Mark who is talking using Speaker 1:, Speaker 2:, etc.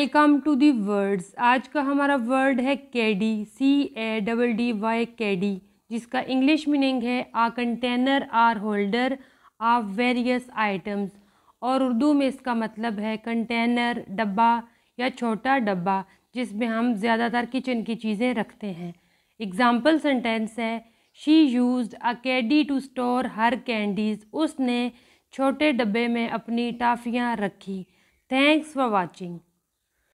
Speaker 1: welcome to the words आज का हमारा वर्ड है caddy C A double D Y caddy जिसका इंग्लिश मीनिंग है a container or holder of various items और उर्दू में इसका मतलब है कंटेनर डब्बा या छोटा डब्बा जिसमें हम ज़्यादातर किचन की चीज़ें रखते हैं एग्ज़ाम्पल सेंटेंस है she use a caddy to store her candies उसने छोटे डब्बे में अपनी टाफियाँ रखी थैंक्स फॉर वॉचिंग